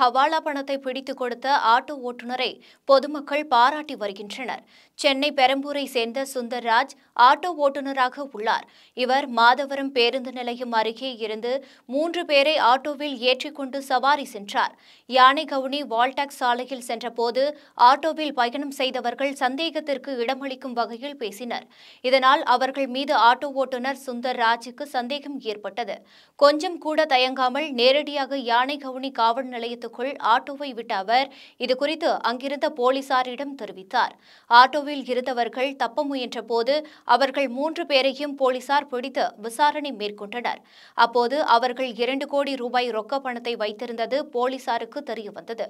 ஹவாலா பணத்தை பிடித்து கொடுத்த ஆட்டோ ஓட்டுநரை பொதுமக்கள் பாராட்டி வருகின்றனர் சென்னை பெரம்பூரை சேர்ந்த சுந்தர்ராஜ் ஆட்டோ ஓட்டுநராக உள்ளார் இவர் மாதவரம் பேருந்து நிலையம் அருகே இருந்து மூன்று பேரை ஆட்டோவில் ஏற்றிக்கொண்டு சவாரி சென்றார் யானை கவுனி வால்டாக் சாலையில் சென்றபோது ஆட்டோவில் பயணம் செய்தவர்கள் சந்தேகத்திற்கு இடமளிக்கும் வகையில் பேசினர் இதனால் அவர்கள் மீது ஆட்டோ ஓட்டுநர் சுந்தர் ராஜுக்கு சந்தேகம் ஏற்பட்டது கொஞ்சம் கூட தயங்காமல் நேரடியாக யானை கவுனி காவல் நிலையத்துக்கு அப்பகுதிக்குள் ஆட்டோவை விட்ட அவர் இதுகுறித்து அங்கிருந்த போலீசாரிடம் தெரிவித்தார் ஆட்டோவில் இருந்தவர்கள் தப்ப முயன்றபோது அவர்கள் மூன்று பேரையும் போலீசார் பிடித்து விசாரணை மேற்கொண்டனர் அப்போது அவர்கள் இரண்டு கோடி ரூபாய் ரொக்க பணத்தை வைத்திருந்தது போலீசாருக்கு தெரியவந்தது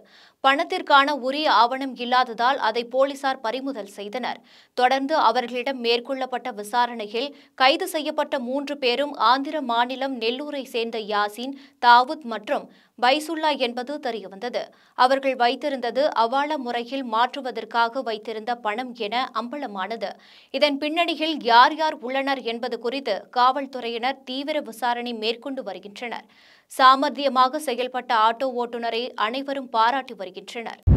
பணத்திற்கான உரிய ஆவணம் இல்லாததால் அதை போலீசார் பறிமுதல் செய்தனர் தொடர்ந்து அவர்களிடம் மேற்கொள்ளப்பட்ட விசாரணையில் கைது செய்யப்பட்ட மூன்று பேரும் ஆந்திர மாநிலம் நெல்லூரை சேர்ந்த யாசின் தாவூத் மற்றும் பைசுல்லா என்பது தெரியவந்தது அவர்கள் வைத்திருந்தது அவாள முறையில் மாற்றுவதற்காக வைத்திருந்த பணம் என அம்பலமானது இதன் பின்னணியில் யார் யார் உள்ளனர் என்பது குறித்து காவல்துறையினர் தீவிர விசாரணை மேற்கொண்டு வருகின்றனர் சாமர்த்தியமாக செயல்பட்ட ஆட்டோ ஓட்டுநரை அனைவரும் பாராட்டி வருகின்றனர்